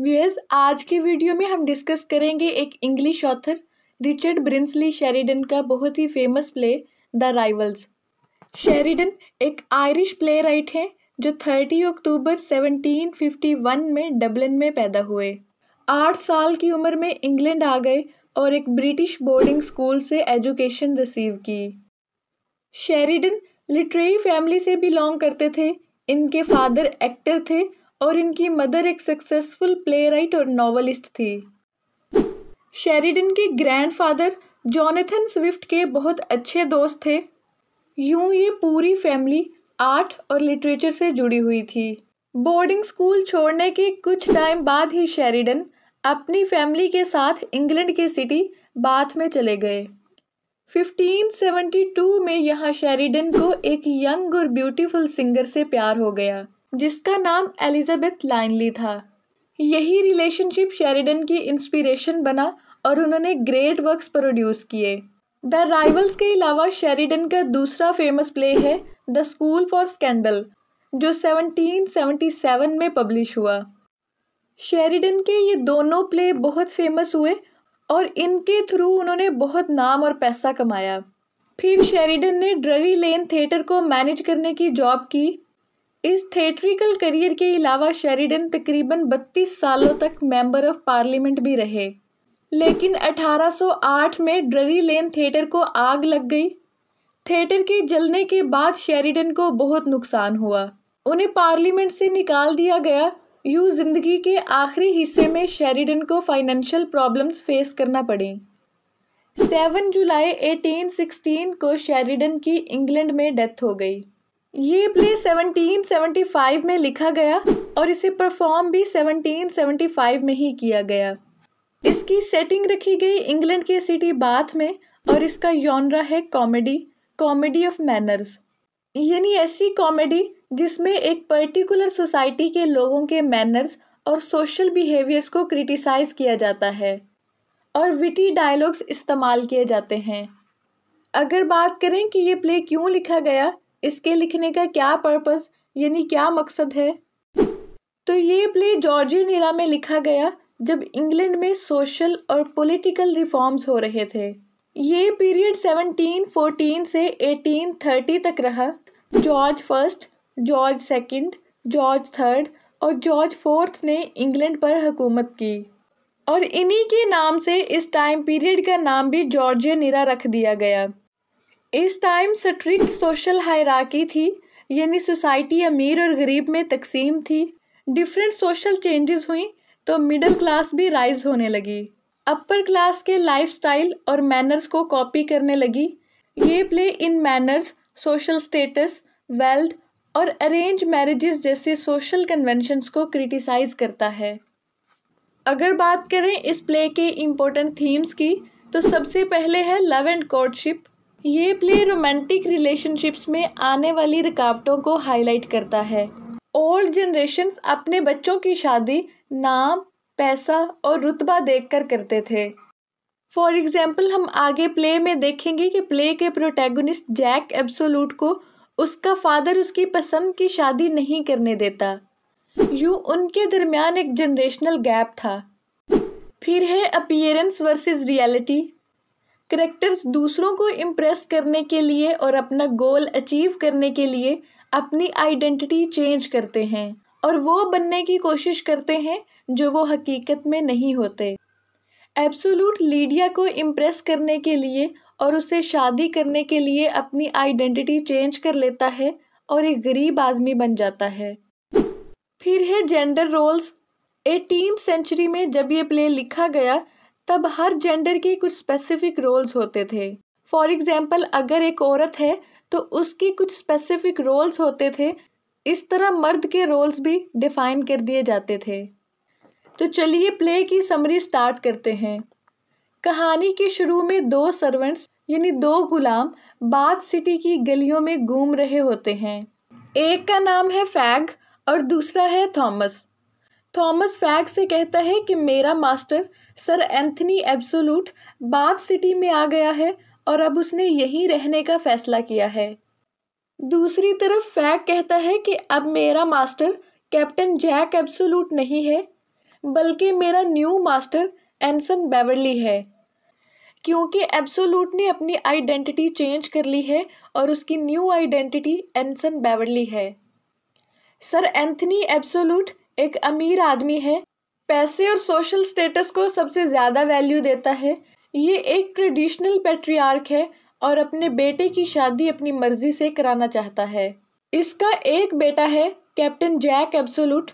Viewers आज के video में हम डिस्कस करेंगे एक English author Richard Brinsley Sheridan का बहुत ही famous play the Rivals Sheridan एक आयरिश प्ले राइट हैं जो 30 अक्टूबर 1751 में डबलिन में पैदा हुए आठ साल की उम्र में इंग्लैंड आ गए और एक ब्रिटिश बोर्डिंग स्कूल से एजुकेशन रिसीव की शेरिडन लिटरेरी फैमिली से बिलोंग करते थे इनके फादर एक्टर थे और इनकी मदर एक सक्सेसफुल राइट और नावलिस्ट थी शेरिडन के ग्रैंडफादर जॉनथन स्विफ्ट के बहुत अच्छे दोस्त थे यूं ये पूरी फैमिली आर्ट और लिटरेचर से जुड़ी हुई थी बोर्डिंग स्कूल छोड़ने के कुछ टाइम बाद ही शेरिडन अपनी फैमिली के साथ इंग्लैंड के सिटी बाथ में चले गए 1572 में यहाँ शेरिडन को एक यंग और ब्यूटीफुल सिंगर से प्यार हो गया जिसका नाम एलिजाबेथ लाइनली था यही रिलेशनशिप शेरिडन की इंस्पिरेशन बना और उन्होंने ग्रेट वर्क्स प्रोड्यूस किए द राइवल्स के अलावा शेरिडन का दूसरा फेमस प्ले है द स्कूल फॉर स्कैंडल जो 1777 में पब्लिश हुआ शेरिडन के ये दोनों प्ले बहुत फेमस हुए और इनके थ्रू उन्होंने बहुत नाम और पैसा कमाया फिर शेरिडन ने ड्ररी लेन थिएटर को मैनेज करने की जॉब की इस थिएट्रिकल करियर के अलावा शेरिडन तकरीबन 32 सालों तक मेंबर ऑफ पार्लियामेंट भी रहे लेकिन 1808 में ड्ररी लेन थिएटर को आग लग गई थिएटर के जलने के बाद शेरिडन को बहुत नुकसान हुआ उन्हें पार्लियामेंट से निकाल दिया गया यूँ ज़िंदगी के आखिरी हिस्से में शेरिडन को फाइनेंशियल प्रॉब्लम्स फेस करना पड़ी 7 जुलाई 1816 को शेरिडन की इंग्लैंड में डेथ हो गई ये प्ले 1775 में लिखा गया और इसे परफॉर्म भी 1775 में ही किया गया इसकी सेटिंग रखी गई इंग्लैंड के सिटी बाथ में और इसका यौनरा है कॉमेडी कॉमेडी ऑफ मैनर्स यानी ऐसी कॉमेडी जिसमें एक पर्टिकुलर सोसाइटी के लोगों के मैनर्स और सोशल बिहेवियर्स को क्रिटिसाइज किया जाता है और विटी डायलॉग्स इस्तेमाल किए जाते हैं अगर बात करें कि ये प्ले क्यों लिखा गया इसके लिखने का क्या पर्पस यानी क्या मकसद है तो ये प्ले जॉर्जियन इरा में लिखा गया जब इंग्लैंड में सोशल और पॉलिटिकल रिफॉर्म्स हो रहे थे ये पीरियड 1714 से 1830 तक रहा George first George second, George third और जॉर्ज फोर्थ ने इंग्लैंड पर हुकूमत की और इन्हीं के नाम से इस टाइम पीरियड का नाम भी जॉर्जिया इरा रख दिया गया इस टाइम स्ट्रिक्ट सोशल हायराकी थी यानी सोसाइटी अमीर और गरीब में तकसीम थी डिफरेंट सोशल चेंजेस हुई तो मिडिल क्लास भी राइज होने लगी अपर क्लास के स्टाइल और मैनर्स को कॉपी करने लगी ये प्ले इन मैनर्स सोशल स्टेटस वेल्थ और अरेंज मैरिजेस जैसे सोशल कन्वेंशंस को क्रिटिसाइज करता है अगर बात करें इस प्ले के इम्पोर्टेंट थीम्स की तो सबसे पहले है लव एंड कोर्टशिप ये प्ले रोमांटिक रिलेशनशिप्स में आने वाली रुकावटों को हाईलाइट करता है ओल्ड जनरेशन्स अपने बच्चों की शादी नाम पैसा और रुतबा देखकर करते थे फॉर एग्ज़ाम्पल हम आगे प्ले में देखेंगे कि प्ले के प्रोटैगनिस्ट जैक एब्सोलूट को उसका फादर उसकी पसंद की शादी नहीं करने देता यूँ उनके दरमियान एक जनरेशनल गैप था फिर है अपियरेंस वर्सेस रियलिटी करेक्टर्स दूसरों को इम्प्रेस करने के लिए और अपना गोल अचीव करने के लिए अपनी आइडेंटिटी चेंज करते हैं और वो बनने की कोशिश करते हैं जो वो हकीकत में नहीं होते एब्सोलूट लीडिया को इम्प्रेस करने के लिए और उसे शादी करने के लिए अपनी आइडेंटिटी चेंज कर लेता है और एक गरीब आदमी बन जाता है फिर है जेंडर रोल्स एटीन सेंचुरी में जब ये प्ले लिखा गया तब हर जेंडर के कुछ स्पेसिफिक रोल्स होते थे फॉर एग्ज़ाम्पल अगर एक औरत है तो उसके कुछ स्पेसिफिक रोल्स होते थे इस तरह मर्द के रोल्स भी डिफ़ाइन कर दिए जाते थे तो चलिए प्ले की समरी स्टार्ट करते हैं कहानी के शुरू में दो सर्वेंट्स यानी दो गुलाम बाथ सिटी की गलियों में घूम रहे होते हैं एक का नाम है फैग और दूसरा है थॉमस थॉमस फैग से कहता है कि मेरा master sir Anthony Absolute Bath city में आ गया है और अब उसने यहीं रहने का फैसला किया है दूसरी तरफ फैग कहता है कि अब मेरा मास्टर कैप्टन जैक एब्सोलूट नहीं है बल्कि मेरा न्यू मास्टर एनसन बेवरली है क्योंकि एब्सोलूट ने अपनी आइडेंटिटी चेंज कर ली है और उसकी न्यू आइडेंटिटी एनसन बेवरली है सर एंथनी एब्सोलूट एक अमीर आदमी है पैसे और सोशल स्टेटस को सबसे ज़्यादा वैल्यू देता है ये एक ट्रेडिशनल पेट्रियार्क है और अपने बेटे की शादी अपनी मर्जी से कराना चाहता है इसका एक बेटा है कैप्टन जैक एब्सोलूट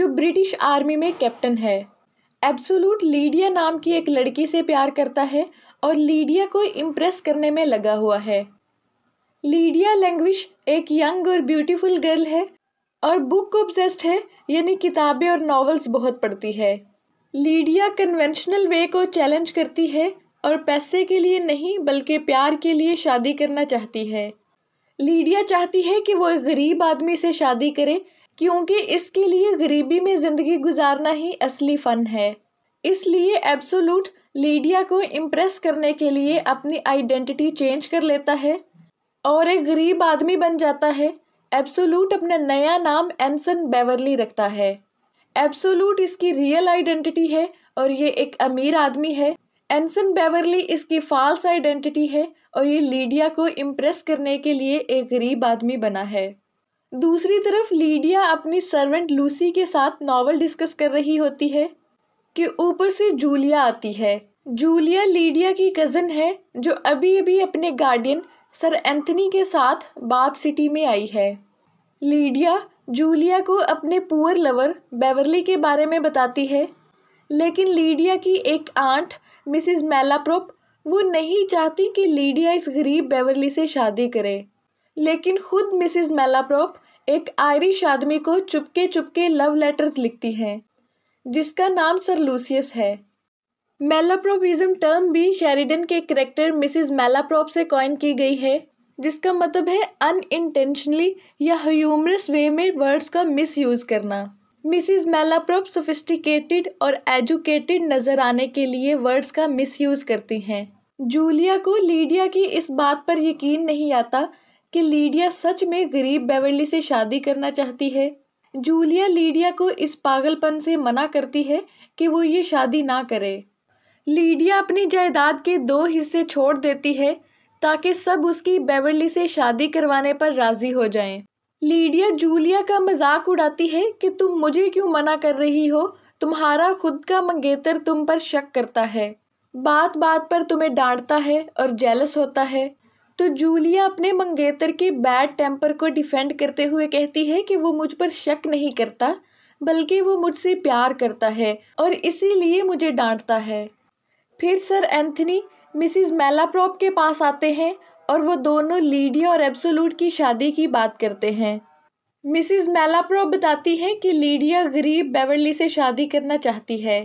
जो ब्रिटिश आर्मी में कैप्टन है एब्सोलूट लीडिया नाम की एक लड़की से प्यार करता है और लीडिया को इम्प्रेस करने में लगा हुआ है लीडिया लैंग्विश एक यंग और ब्यूटीफुल गर्ल है और बुक ऑब्सेस्ड है यानी किताबें और नॉवेल्स बहुत पढ़ती है लीडिया कन्वेंशनल वे को चैलेंज करती है और पैसे के लिए नहीं बल्कि प्यार के लिए शादी करना चाहती है लीडिया चाहती है कि वो एक गरीब आदमी से शादी करे क्योंकि इसके लिए गरीबी में ज़िंदगी गुजारना ही असली फ़न है इसलिए एब्सोलूट लीडिया को इम्प्रेस करने के लिए अपनी आइडेंटिटी चेंज कर लेता है और एक गरीब आदमी बन जाता है एब्सोलूट अपना नया नाम एनसन बेवरली रखता है एब्सोलूट इसकी रियल आइडेंटिटी है और ये एक अमीर आदमी है एनसन बेवरली इसकी फॉल्स आइडेंटिटी है और ये लीडिया को इम्प्रेस करने के लिए एक गरीब आदमी बना है दूसरी तरफ लीडिया अपनी सर्वेंट लूसी के साथ नावल डिस्कस कर रही होती है कि ऊपर से जूलिया आती है जूलिया लीडिया की कज़न है जो अभी अभी अपने गार्डियन सर एंथनी के साथ बाथ सिटी में आई है लीडिया जूलिया को अपने पुअर लवर बेवरली के बारे में बताती है लेकिन लीडिया की एक आंट मिसिस मैलाप्रोप वो नहीं चाहती कि लीडिया इस गरीब बेवरली से शादी करे लेकिन खुद मिसिस मेलाप्रोप एक आयरिश आदमी को चुपके चुपके लव लेटर्स लिखती हैं जिसका नाम सर लूसियस है मेलाप्रोविज्म टर्म भी शेरिडन के करेक्टर मिसिज मेलाप्रोप से कॉइन की गई है जिसका मतलब है अनइंटेंशनली या ह्यूमरस वे में वर्ड्स का मिसयूज करना मिसिज मेलाप्रोप सोफिस्टिकेटेड और एजुकेटेड नज़र आने के लिए वर्ड्स का मिसयूज करती हैं जूलिया को लीडिया की इस बात पर यकीन नहीं आता कि लीडिया सच में गरीब बेवरली से शादी करना चाहती है जूलिया लीडिया को इस पागलपन से मना करती है कि वो ये शादी ना करे लीडिया अपनी जायदाद के दो हिस्से छोड़ देती है ताकि सब उसकी बेवरली से शादी करवाने पर राज़ी हो जाएं। लीडिया जूलिया का मजाक उड़ाती है कि तुम मुझे क्यों मना कर रही हो तुम्हारा खुद का मंगेतर तुम पर शक करता है बात बात पर तुम्हें डांटता है और जेलस होता है तो जूलिया अपने मंगेतर के बैड टेम्पर को डिफेंड करते हुए कहती है कि वो मुझ पर शक नहीं करता बल्कि वो मुझसे प्यार करता है और इसीलिए मुझे डांटता है फिर सर एंथनी मिसिज मेलाप्रॉप के पास आते हैं और वो दोनों लीडिया और एब्सोलूट की शादी की बात करते हैं मिसिज मेलाप्रॉप बताती हैं कि लीडिया गरीब बेवरली से शादी करना चाहती है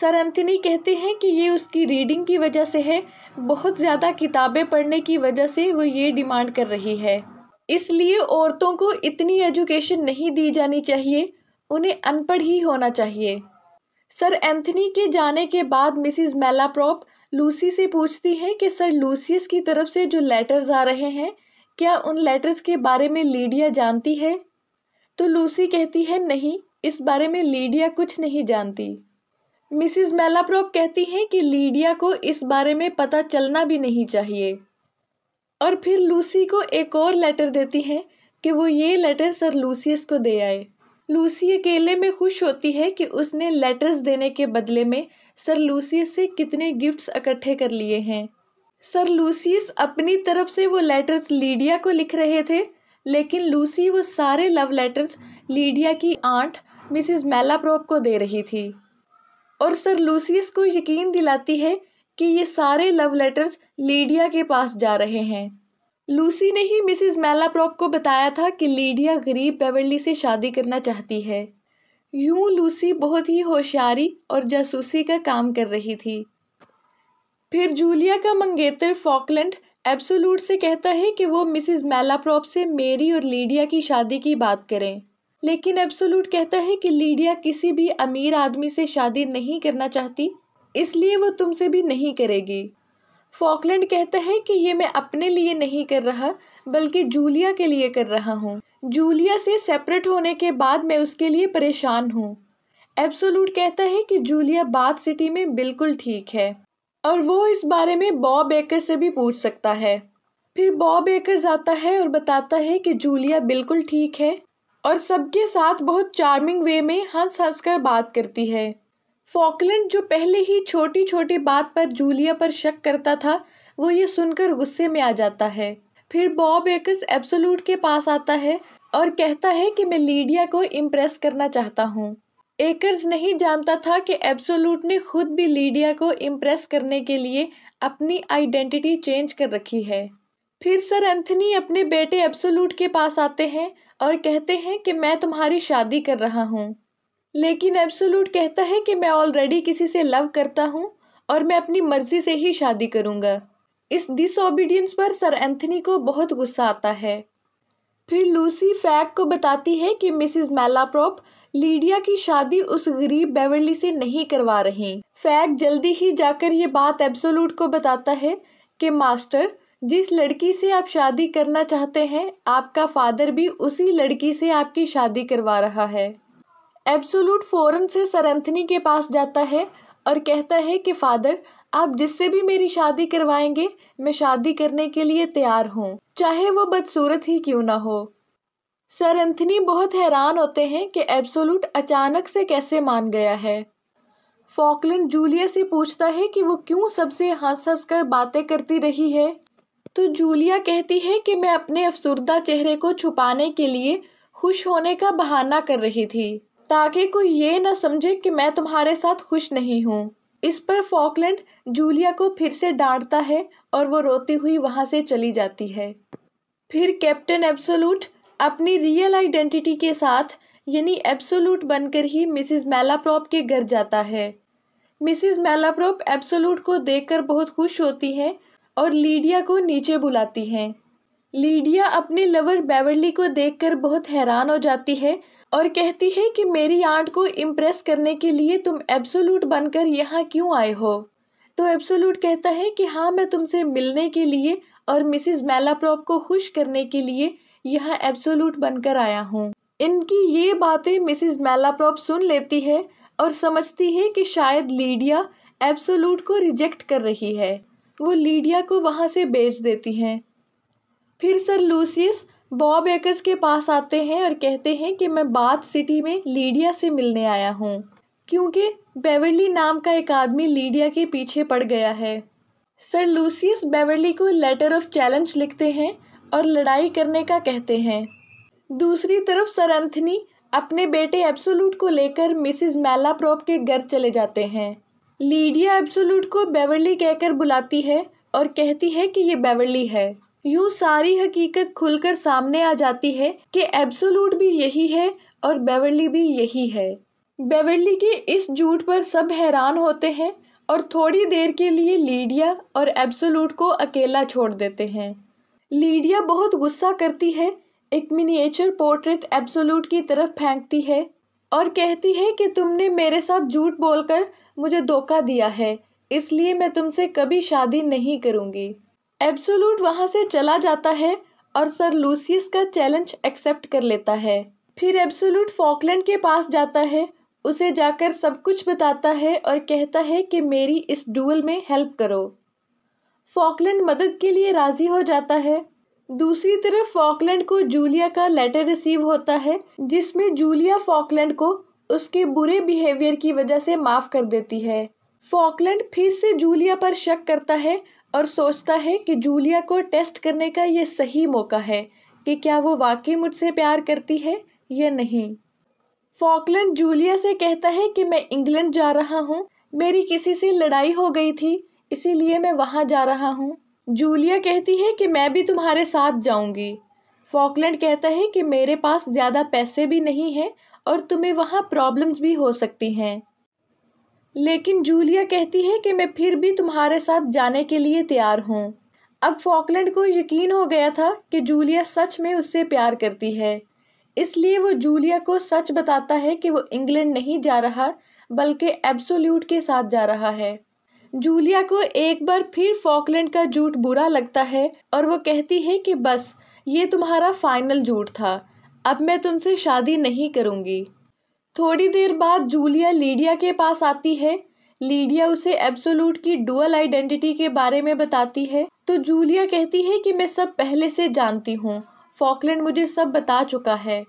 सर एंथनी कहते हैं कि ये उसकी रीडिंग की वजह से है बहुत ज़्यादा किताबें पढ़ने की वजह से वो ये डिमांड कर रही है इसलिए औरतों को इतनी एजुकेशन नहीं दी जानी चाहिए उन्हें अनपढ़ ही होना चाहिए सर एंथनी के जाने के बाद मिसिज मेलाप्रॉप लूसी से पूछती है कि सर लूसियस की तरफ से जो लेटर्स आ रहे हैं क्या उन लेटर्स के बारे में लीडिया जानती है तो लूसी कहती है नहीं इस बारे में लीडिया कुछ नहीं जानती मिसिज मेलाप्रॉप कहती हैं कि लीडिया को इस बारे में पता चलना भी नहीं चाहिए और फिर लूसी को एक और लेटर देती हैं कि वो ये लेटर सर लूसियस को दे आए लूसी अकेले में खुश होती है कि उसने लेटर्स देने के बदले में सर लूसी से कितने गिफ्ट्स इकट्ठे कर लिए हैं सर लूसियस अपनी तरफ से वो लेटर्स लीडिया को लिख रहे थे लेकिन लूसी वो सारे लव लेटर्स लीडिया की आंट मिसिज मेलाप्रॉप को दे रही थी और सर लूसीस को यकीन दिलाती है कि ये सारे लव लेटर्स लीडिया के पास जा रहे हैं लूसी ने ही मिसिज मेलाप्रॉप को बताया था कि लीडिया गरीब बेवरली से शादी करना चाहती है यूं लूसी बहुत ही होशियारी और जासूसी का काम कर रही थी फिर जूलिया का मंगेतर फॉकलैंड एब्सोलूट से कहता है कि वो मिसिज प्रॉप से मेरी और लीडिया की शादी की बात करें लेकिन एब्सोलूट कहता है कि लीडिया किसी भी अमीर आदमी से शादी नहीं करना चाहती इसलिए वो तुमसे भी नहीं करेगी फॉकलैंड कहता है कि ये मैं अपने लिए नहीं कर रहा बल्कि जूलिया के लिए कर रहा हूँ जूलिया से सेपरेट होने के बाद मैं उसके लिए परेशान हूँ एब्सोलूट कहता है कि जूलिया बाथ सिटी में बिल्कुल ठीक है और वो इस बारे में बॉब बेकर से भी पूछ सकता है फिर बॉब बेकर जाता है और बताता है कि जूलिया बिल्कुल ठीक है और सबके साथ बहुत चार्मिंग वे में हंस हंस कर बात करती है फॉकलैंड जो पहले ही छोटी छोटी बात पर जूलिया पर शक करता था वो ये सुनकर गुस्से में आ जाता है फिर बॉब एकर्स एब्सोलूट के पास आता है और कहता है कि मैं लीडिया को इम्प्रेस करना चाहता हूँ एकर्स नहीं जानता था कि एब्सोलूट ने खुद भी लीडिया को इम्प्रेस करने के लिए अपनी आइडेंटिटी चेंज कर रखी है फिर सर एंथनी अपने बेटे एब्सोलूट के पास आते हैं और कहते हैं कि मैं तुम्हारी शादी कर रहा हूँ लेकिन एब्सोलूट कहता है कि मैं ऑलरेडी किसी से लव करता हूँ और मैं अपनी मर्जी से ही शादी करूँगा इस डिसोबीडियंस पर सर एंथनी को बहुत गुस्सा आता है फिर लूसी फैक को बताती है कि मिसिज मेलाप्रॉप लीडिया की शादी उस गरीब बेवरली से नहीं करवा रही फैक जल्दी ही जाकर ये बात एब्सोलूट को बताता है कि मास्टर जिस लड़की से आप शादी करना चाहते हैं आपका फादर भी उसी लड़की से आपकी शादी करवा रहा है एब्सोलूट फ़ौरन से सर एंथनी के पास जाता है और कहता है कि फ़ादर आप जिससे भी मेरी शादी करवाएंगे मैं शादी करने के लिए तैयार हूँ चाहे वो बदसूरत ही क्यों ना हो सर एंथनी बहुत हैरान होते हैं कि एब्सोलूट अचानक से कैसे मान गया है फॉकलैंड जूलिया से पूछता है कि वो क्यों सबसे हंस हंस कर बातें करती रही है तो जूलिया कहती है कि मैं अपने अफसरदा चेहरे को छुपाने के लिए खुश होने का बहाना कर रही थी ताकि कोई ये ना समझे कि मैं तुम्हारे साथ खुश नहीं हूँ इस पर फॉकलैंड जूलिया को फिर से डांटता है और वो रोती हुई वहाँ से चली जाती है फिर कैप्टन एब्सोलूट अपनी रियल आइडेंटिटी के साथ यानी एब्सोलूट बनकर ही मिसिज मैलाप्रॉप के घर जाता है मिसिज मैलाप्रॉप एब्सोलूट को देखकर बहुत खुश होती हैं और लीडिया को नीचे बुलाती हैं लीडिया अपने लवर बेवरली को देखकर बहुत हैरान हो जाती है और कहती है कि मेरी आंट को इम्प्रेस करने के लिए तुम एब्सोलूट बनकर यहाँ क्यों आए हो तो एब्सोलूट कहता है कि हाँ मैं तुमसे मिलने के लिए और मिसिज मेलाप्रॉप को खुश करने के लिए यहाँ एब्सोलूट बनकर आया हूँ इनकी ये बातें मिसिज मेलाप्रॉप सुन लेती है और समझती है कि शायद लीडिया एब्सोलूट को रिजेक्ट कर रही है वो लीडिया को वहाँ से बेच देती हैं फिर सर लूसियस बॉब एकर्स के पास आते हैं और कहते हैं कि मैं बाथ सिटी में लीडिया से मिलने आया हूँ क्योंकि बेवरली नाम का एक आदमी लीडिया के पीछे पड़ गया है सर लूसियस बेवरली को लेटर ऑफ चैलेंज लिखते हैं और लड़ाई करने का कहते हैं दूसरी तरफ सर एंथनी अपने बेटे एब्सोलूट को लेकर मिसिज प्रॉप के घर चले जाते हैं लीडिया एब्सोलूट को बेवरली कहकर बुलाती है और कहती है कि ये बेवरली है यूँ सारी हकीकत खुलकर सामने आ जाती है कि एब्सोलूट भी यही है और बेवरली भी यही है बेवरली के इस झूठ पर सब हैरान होते हैं और थोड़ी देर के लिए लीडिया और एब्सोलूट को अकेला छोड़ देते हैं लीडिया बहुत गुस्सा करती है एक मिनिएचर पोर्ट्रेट एब्सोलूट की तरफ फेंकती है और कहती है कि तुमने मेरे साथ झूठ बोलकर मुझे धोखा दिया है इसलिए मैं तुमसे कभी शादी नहीं करूँगी एब्सोलूट वहाँ से चला जाता है और सर लूसियस का चैलेंज एक्सेप्ट कर लेता है फिर एब्सोलूट फॉकलैंड के पास जाता है उसे जाकर सब कुछ बताता है और कहता है कि मेरी इस डुअल में हेल्प करो फॉकलैंड मदद के लिए राज़ी हो जाता है दूसरी तरफ फॉकलैंड को जूलिया का लेटर रिसीव होता है जिसमें जूलिया फॉकलैंड को उसके बुरे बिहेवियर की वजह से माफ़ कर देती है फॉकलैंड फिर से जूलिया पर शक करता है और सोचता है कि जूलिया को टेस्ट करने का ये सही मौका है कि क्या वो वाकई मुझसे प्यार करती है या नहीं फॉकलैंड जूलिया से कहता है कि मैं इंग्लैंड जा रहा हूँ मेरी किसी से लड़ाई हो गई थी इसीलिए मैं वहाँ जा रहा हूँ जूलिया कहती है कि मैं भी तुम्हारे साथ जाऊँगी फॉकलैंड कहता है कि मेरे पास ज़्यादा पैसे भी नहीं हैं और तुम्हें वहाँ प्रॉब्लम्स भी हो सकती हैं लेकिन जूलिया कहती है कि मैं फिर भी तुम्हारे साथ जाने के लिए तैयार हूँ अब फॉकलैंड को यकीन हो गया था कि जूलिया सच में उससे प्यार करती है इसलिए वो जूलिया को सच बताता है कि वो इंग्लैंड नहीं जा रहा बल्कि एब्सोल्यूट के साथ जा रहा है जूलिया को एक बार फिर फॉकलैंड का झूठ बुरा लगता है और वो कहती है कि बस ये तुम्हारा फाइनल झूठ था अब मैं तुमसे शादी नहीं करूँगी थोड़ी देर बाद जूलिया लीडिया के पास आती है लीडिया उसे एब्सोलूट की डुअल आइडेंटिटी के बारे में बताती है तो जूलिया कहती है कि मैं सब पहले से जानती हूँ फॉकलैंड मुझे सब बता चुका है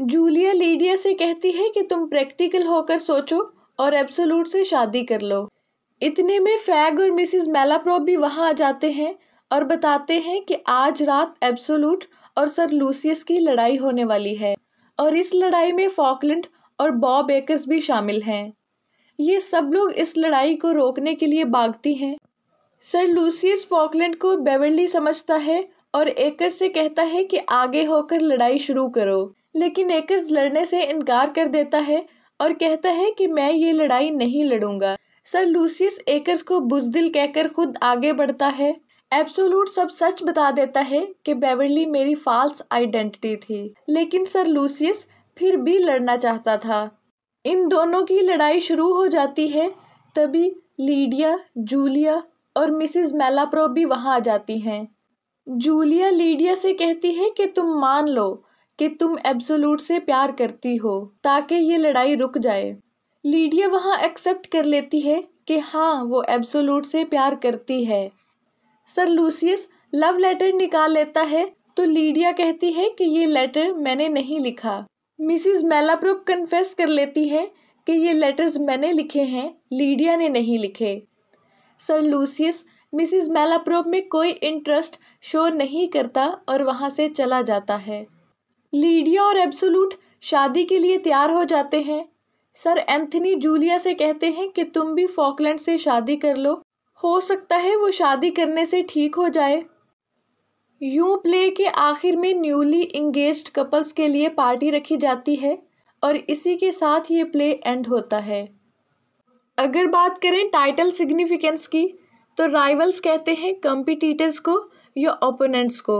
जूलिया लीडिया से कहती है कि तुम प्रैक्टिकल होकर सोचो और एब्सोलूट से शादी कर लो इतने में फैग और मिसिज मेलाप्रॉप भी वहाँ आ जाते हैं और बताते हैं कि आज रात एब्सोलूट और सर लूसियस की लड़ाई होने वाली है और इस लड़ाई में फॉकलैंड और बॉब एकर्स भी शामिल हैं ये सब लोग इस लड़ाई को रोकने के लिए भागती हैं सर लूसियस फॉकलैंड को बेवरली समझता है और एकर से कहता है कि आगे होकर लड़ाई शुरू करो लेकिन एकर्स लड़ने से इनकार कर देता है और कहता है कि मैं ये लड़ाई नहीं लड़ूंगा सर लूसियस एकर्स को बुजदिल कहकर खुद आगे बढ़ता है एब्सोलूट सब सच बता देता है कि बेवरली मेरी फॉल्स आइडेंटिटी थी लेकिन सर लूसियस फिर भी लड़ना चाहता था इन दोनों की लड़ाई शुरू हो जाती है तभी लीडिया जूलिया और मिसिज मेलाप्रो भी वहाँ आ जाती हैं जूलिया लीडिया से कहती है कि तुम मान लो कि तुम एब्सोलूट से प्यार करती हो ताकि ये लड़ाई रुक जाए लीडिया वहाँ एक्सेप्ट कर लेती है कि हाँ वो एब्सोलूट से प्यार करती है सर लूसियस लव लेटर निकाल लेता है तो लीडिया कहती है कि ये लेटर मैंने नहीं लिखा मिसिज़ मेलाप्रोप कन्फेस कर लेती है कि ये लेटर्स मैंने लिखे हैं लीडिया ने नहीं लिखे सर लूसियस मिसिज मेलाप्रोप में कोई इंटरेस्ट शो नहीं करता और वहाँ से चला जाता है लीडिया और एब्सोलूट शादी के लिए तैयार हो जाते हैं सर एंथनी जूलिया से कहते हैं कि तुम भी फॉकलैंड से शादी कर लो हो सकता है वो शादी करने से ठीक हो जाए यूं प्ले के आखिर में न्यूली इंगेज्ड कपल्स के लिए पार्टी रखी जाती है और इसी के साथ ये प्ले एंड होता है अगर बात करें टाइटल सिग्निफिकेंस की तो राइवल्स कहते हैं कंपिटिटर्स को या ओपोनेंट्स को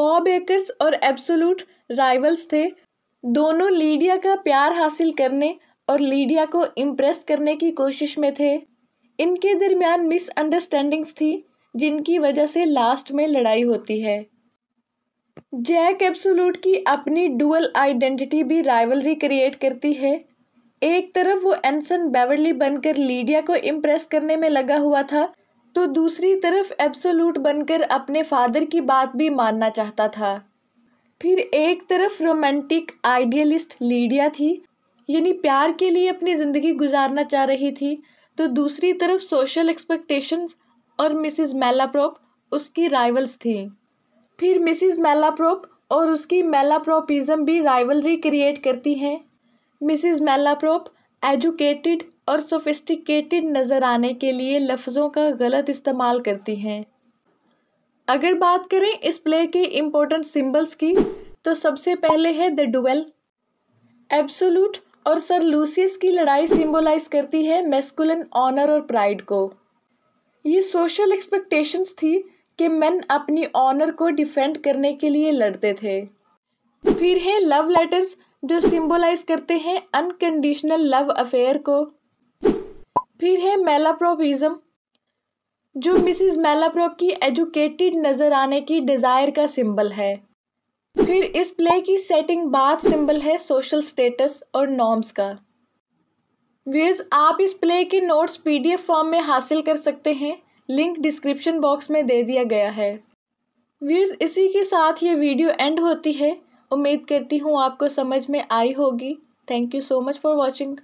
बॉब एकर्स और एब्सोलूट राइवल्स थे दोनों लीडिया का प्यार हासिल करने और लीडिया को इम्प्रेस करने की कोशिश में थे इनके दरमियान मिसअंडरस्टैंडिंग्स थी जिनकी वजह से लास्ट में लड़ाई होती है जैक एब्सोलूट की अपनी डुअल आइडेंटिटी भी राइवलरी क्रिएट करती है एक तरफ वो एनसन बेवरली बनकर लीडिया को इम्प्रेस करने में लगा हुआ था तो दूसरी तरफ एब्सोलूट बनकर अपने फादर की बात भी मानना चाहता था फिर एक तरफ रोमांटिक आइडियलिस्ट लीडिया थी यानी प्यार के लिए अपनी ज़िंदगी गुजारना चाह रही थी तो दूसरी तरफ सोशल एक्सपेक्टेशंस और मिसिज़ मेलाप्रोप उसकी राइवल्स थी फिर मिसिज़ मेलाप्रोप और उसकी मेलाप्रोपिज़म भी राइवलरी क्रिएट करती हैं मिसिज़ मेलाप्रोप एजुकेटेड और सोफिस्टिकेटेड नज़र आने के लिए लफ्ज़ों का गलत इस्तेमाल करती हैं अगर बात करें इस प्ले के इम्पोर्टेंट सिंबल्स की तो सबसे पहले है द डुएल एब्सोलूट और सर लूसियस की लड़ाई सिंबलाइज करती है मेस्कुलन ऑनर और प्राइड को ये सोशल एक्सपेक्टेशंस थी कि मेन अपनी ऑनर को डिफेंड करने के लिए लड़ते थे फिर हैं लव लेटर्स जो सिंबलाइज करते हैं अनकंडीशनल लव अफेयर को फिर है मेलाप्रोपिज्म जो मिसिज मेलाप्रोप की एजुकेटेड नज़र आने की डिज़ायर का सिंबल है फिर इस प्ले की सेटिंग बात सिंबल है सोशल स्टेटस और नॉर्म्स का व्यूज़ आप इस प्ले के नोट्स पीडीएफ फॉर्म में हासिल कर सकते हैं लिंक डिस्क्रिप्शन बॉक्स में दे दिया गया है व्यूज़ इसी के साथ ये वीडियो एंड होती है उम्मीद करती हूँ आपको समझ में आई होगी thank you so much for watching